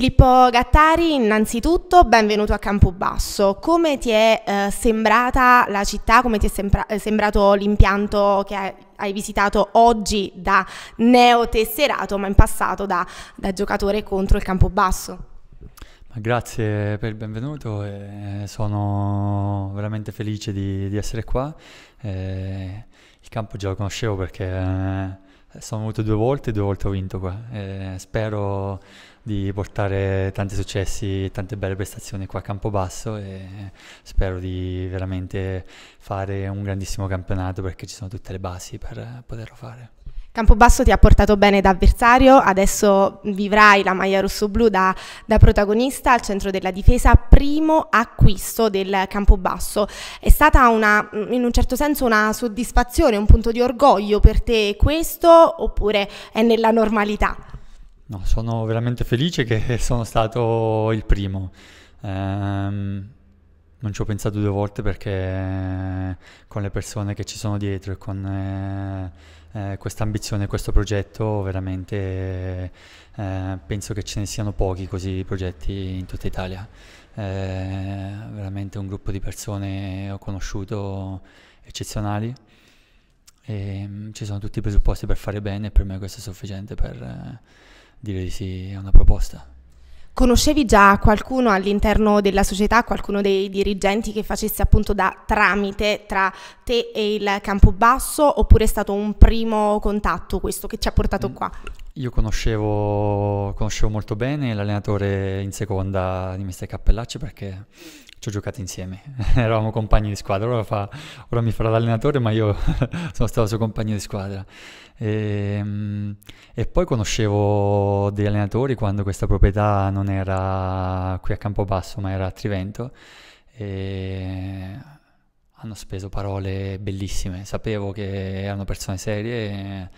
Filippo Gattari, innanzitutto benvenuto a Campobasso. Come ti è eh, sembrata la città, come ti è sembra eh, sembrato l'impianto che hai, visitato oggi da neotesserato, ma in passato da, da giocatore contro il Campobasso? Grazie per il benvenuto, eh, sono veramente felice di, di essere qua. Eh, il campo già lo conoscevo perché eh, sono venuto due volte e due volte ho vinto qua. Eh, spero di portare tanti successi e tante belle prestazioni qua a Campobasso e spero di veramente fare un grandissimo campionato perché ci sono tutte le basi per poterlo fare. Campobasso ti ha portato bene da avversario, adesso vivrai la maglia rosso-blu da, da, protagonista al centro della difesa, primo acquisto del Campobasso. È stata una, in un certo senso una soddisfazione, un punto di orgoglio per te questo oppure è nella normalità? No, sono veramente felice che sono stato il primo. Ehm, non ci ho pensato due volte perché con le persone che ci sono dietro e con eh, eh, questa ambizione, questo progetto, veramente eh, penso che ce ne siano pochi così progetti in tutta Italia. Eh, veramente un gruppo di persone ho conosciuto eccezionali e ehm, ci sono tutti i presupposti per fare bene e per me questo è sufficiente per eh, dire di sì a una proposta. Conoscevi già qualcuno all'interno della società, qualcuno dei dirigenti che facesse appunto da tramite tra te e il Campobasso oppure è stato un primo contatto questo che ci ha portato mm. qua? Io conoscevo, conoscevo molto bene l'allenatore in seconda di Mister Cappellacci perché ci ho giocato insieme, eravamo compagni di squadra, ora, fa, ora mi farà l'allenatore ma io sono stato suo compagno di squadra. E, ehm, e, poi conoscevo degli allenatori quando questa proprietà non era qui a Campobasso ma era a Trivento e hanno speso parole bellissime, sapevo che erano persone serie. E,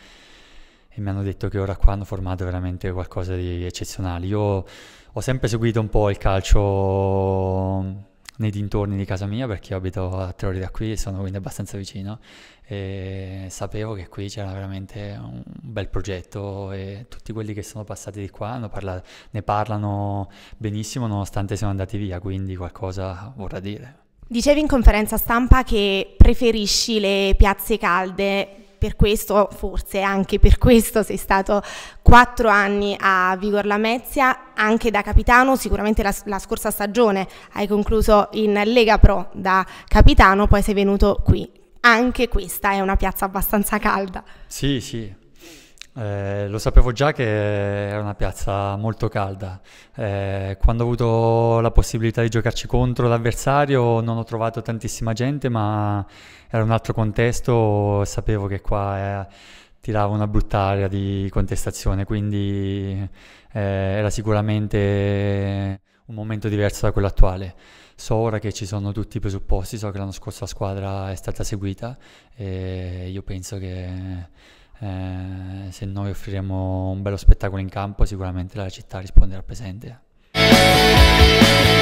e mi hanno detto che ora qua hanno formato veramente qualcosa di eccezionale. Io ho sempre seguito un po' il calcio nei dintorni di casa mia perché io abito a tre ore da qui e sono quindi abbastanza vicino e sapevo che qui c'era veramente un bel progetto e tutti quelli che sono passati di qua parlato, ne parlano benissimo nonostante siano andati via, quindi qualcosa vorrà dire. Dicevi in conferenza stampa che preferisci le piazze calde, per questo, forse anche per questo, sei stato quattro anni a Vigor Lamezia, anche da capitano, sicuramente la, la, scorsa stagione hai concluso in Lega Pro da capitano, poi sei venuto qui. Anche questa è una piazza abbastanza calda. Sì, sì, eh, lo sapevo già che era una piazza molto calda. Eh, quando ho avuto la possibilità di giocarci contro l'avversario non ho trovato tantissima gente, ma era un altro contesto, sapevo che qua eh, tirava una brutta aria di contestazione, quindi eh, era sicuramente un momento diverso da quello attuale. So ora che ci sono tutti i presupposti, so che l'anno scorso la squadra è stata seguita e io penso che eh, se noi offriremo un bello spettacolo in campo sicuramente la città risponderà presente.